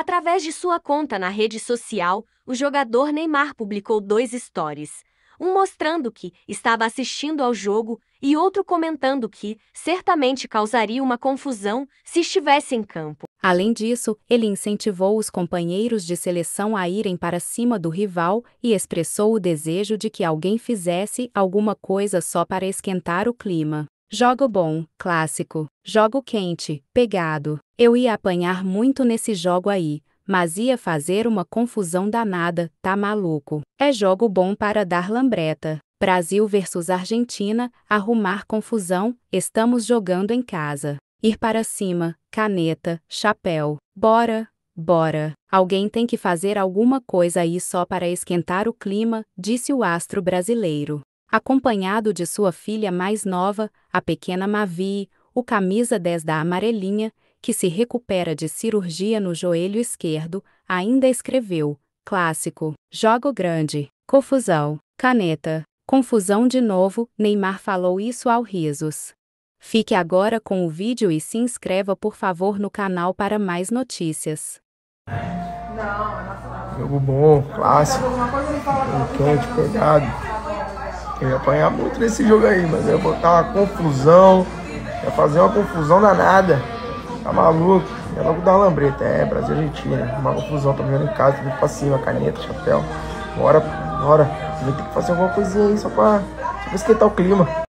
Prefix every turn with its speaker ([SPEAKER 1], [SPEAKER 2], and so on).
[SPEAKER 1] Através de sua conta na rede social, o jogador Neymar publicou dois stories. Um mostrando que estava assistindo ao jogo e outro comentando que certamente causaria uma confusão se estivesse em
[SPEAKER 2] campo. Além disso, ele incentivou os companheiros de seleção a irem para cima do rival e expressou o desejo de que alguém fizesse alguma coisa só para esquentar o clima. Jogo bom, clássico, jogo quente, pegado. Eu ia apanhar muito nesse jogo aí, mas ia fazer uma confusão danada, tá maluco? É jogo bom para dar lambreta. Brasil versus Argentina, arrumar confusão, estamos jogando em casa. Ir para cima, caneta, chapéu. Bora, bora. Alguém tem que fazer alguma coisa aí só para esquentar o clima, disse o astro brasileiro acompanhado de sua filha mais nova, a pequena Mavi, o camisa 10 da amarelinha, que se recupera de cirurgia no joelho esquerdo, ainda escreveu: clássico, jogo grande, confusão, caneta, confusão de novo. Neymar falou isso ao risos. Fique agora com o vídeo e se inscreva por favor no canal para mais notícias. É
[SPEAKER 3] jogo bom, clássico, quente, pegado. Eu ia apanhar muito nesse jogo aí, mas eu ia botar uma confusão, ia fazer uma confusão danada. Tá maluco? é logo dar lambreta. É, Brasil e Argentina. Uma confusão, Tô vendo em casa, tudo pra cima, caneta, chapéu.
[SPEAKER 1] Bora, bora. Vai ter que fazer alguma coisinha aí só pra, só pra esquentar o clima.